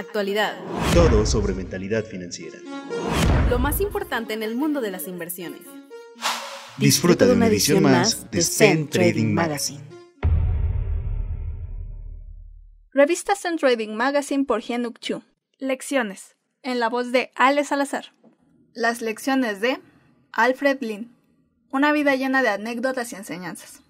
Actualidad. Todo sobre mentalidad financiera. Lo más importante en el mundo de las inversiones. Disfruta de una edición más de Zen Trading Magazine. Revista Zen Trading Magazine por Hyunuk Chu. Lecciones. En la voz de Alex Salazar. Las lecciones de Alfred Lin. Una vida llena de anécdotas y enseñanzas.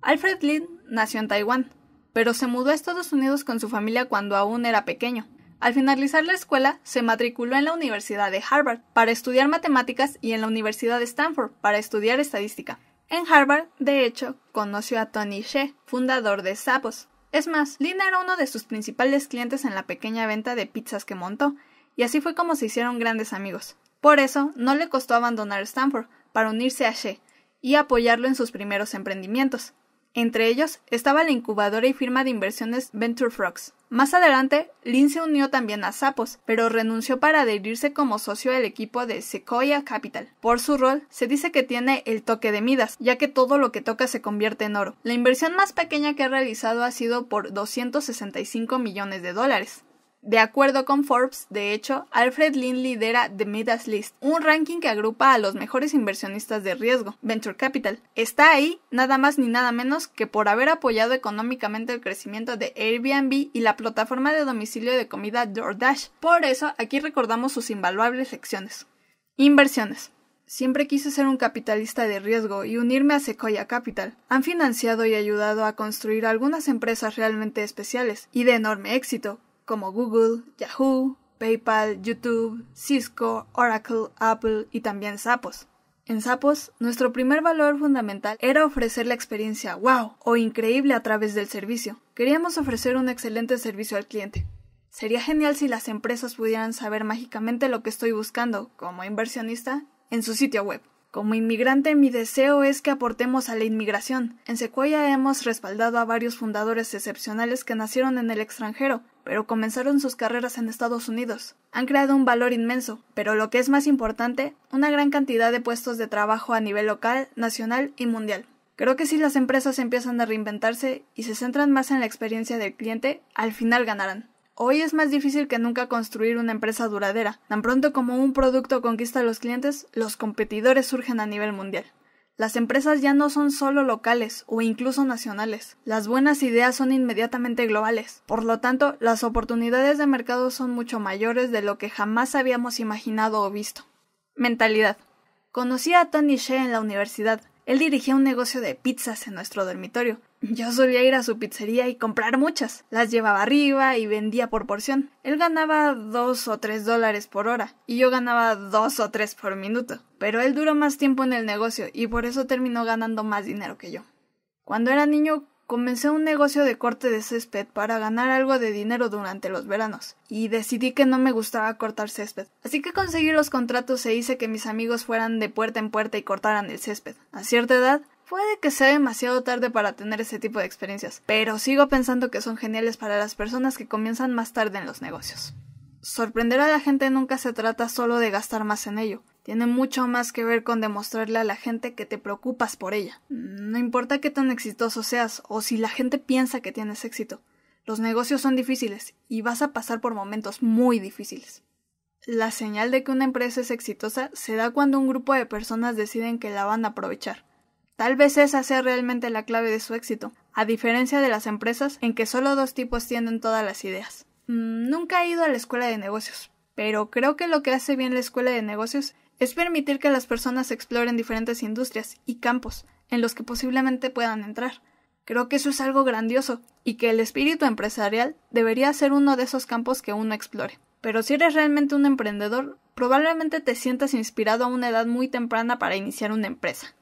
Alfred Lin nació en Taiwán pero se mudó a Estados Unidos con su familia cuando aún era pequeño. Al finalizar la escuela, se matriculó en la Universidad de Harvard para estudiar matemáticas y en la Universidad de Stanford para estudiar estadística. En Harvard, de hecho, conoció a Tony She, fundador de Sapos Es más, Lina era uno de sus principales clientes en la pequeña venta de pizzas que montó, y así fue como se hicieron grandes amigos. Por eso, no le costó abandonar Stanford para unirse a She y apoyarlo en sus primeros emprendimientos. Entre ellos estaba la incubadora y firma de inversiones Venture Frogs. Más adelante, Lin se unió también a Sapos, pero renunció para adherirse como socio del equipo de Sequoia Capital. Por su rol, se dice que tiene el toque de Midas, ya que todo lo que toca se convierte en oro. La inversión más pequeña que ha realizado ha sido por 265 millones de dólares. De acuerdo con Forbes, de hecho, Alfred Lin lidera The Midas List, un ranking que agrupa a los mejores inversionistas de riesgo, Venture Capital. Está ahí nada más ni nada menos que por haber apoyado económicamente el crecimiento de Airbnb y la plataforma de domicilio de comida DoorDash. Por eso, aquí recordamos sus invaluables lecciones. Inversiones. Siempre quise ser un capitalista de riesgo y unirme a Sequoia Capital. Han financiado y ayudado a construir algunas empresas realmente especiales y de enorme éxito, como Google, Yahoo, PayPal, YouTube, Cisco, Oracle, Apple y también Sapos. En Sapos, nuestro primer valor fundamental era ofrecer la experiencia wow o increíble a través del servicio. Queríamos ofrecer un excelente servicio al cliente. Sería genial si las empresas pudieran saber mágicamente lo que estoy buscando como inversionista en su sitio web. Como inmigrante, mi deseo es que aportemos a la inmigración. En Sequoia hemos respaldado a varios fundadores excepcionales que nacieron en el extranjero, pero comenzaron sus carreras en Estados Unidos. Han creado un valor inmenso, pero lo que es más importante, una gran cantidad de puestos de trabajo a nivel local, nacional y mundial. Creo que si las empresas empiezan a reinventarse y se centran más en la experiencia del cliente, al final ganarán. Hoy es más difícil que nunca construir una empresa duradera. Tan pronto como un producto conquista a los clientes, los competidores surgen a nivel mundial. Las empresas ya no son solo locales o incluso nacionales. Las buenas ideas son inmediatamente globales. Por lo tanto, las oportunidades de mercado son mucho mayores de lo que jamás habíamos imaginado o visto. Mentalidad. Conocí a Tony Shea en la universidad, él dirigía un negocio de pizzas en nuestro dormitorio. Yo solía ir a su pizzería y comprar muchas. Las llevaba arriba y vendía por porción. Él ganaba dos o tres dólares por hora y yo ganaba dos o tres por minuto. Pero él duró más tiempo en el negocio y por eso terminó ganando más dinero que yo. Cuando era niño Comencé un negocio de corte de césped para ganar algo de dinero durante los veranos, y decidí que no me gustaba cortar césped. Así que conseguí los contratos e hice que mis amigos fueran de puerta en puerta y cortaran el césped. A cierta edad, Puede que sea demasiado tarde para tener ese tipo de experiencias, pero sigo pensando que son geniales para las personas que comienzan más tarde en los negocios. Sorprender a la gente nunca se trata solo de gastar más en ello. Tiene mucho más que ver con demostrarle a la gente que te preocupas por ella. No importa qué tan exitoso seas o si la gente piensa que tienes éxito. Los negocios son difíciles y vas a pasar por momentos muy difíciles. La señal de que una empresa es exitosa se da cuando un grupo de personas deciden que la van a aprovechar. Tal vez esa sea realmente la clave de su éxito, a diferencia de las empresas en que solo dos tipos tienen todas las ideas. Mm, nunca he ido a la escuela de negocios, pero creo que lo que hace bien la escuela de negocios es permitir que las personas exploren diferentes industrias y campos en los que posiblemente puedan entrar. Creo que eso es algo grandioso y que el espíritu empresarial debería ser uno de esos campos que uno explore. Pero si eres realmente un emprendedor, probablemente te sientas inspirado a una edad muy temprana para iniciar una empresa.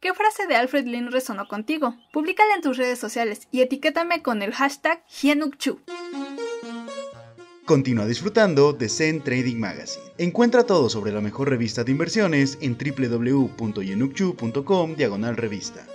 ¿Qué frase de Alfred Lynn resonó contigo? Públicala en tus redes sociales y etiquétame con el hashtag Hienukchu. Continúa disfrutando de Zen Trading Magazine. Encuentra todo sobre la mejor revista de inversiones en www.yenukchu.com diagonal revista.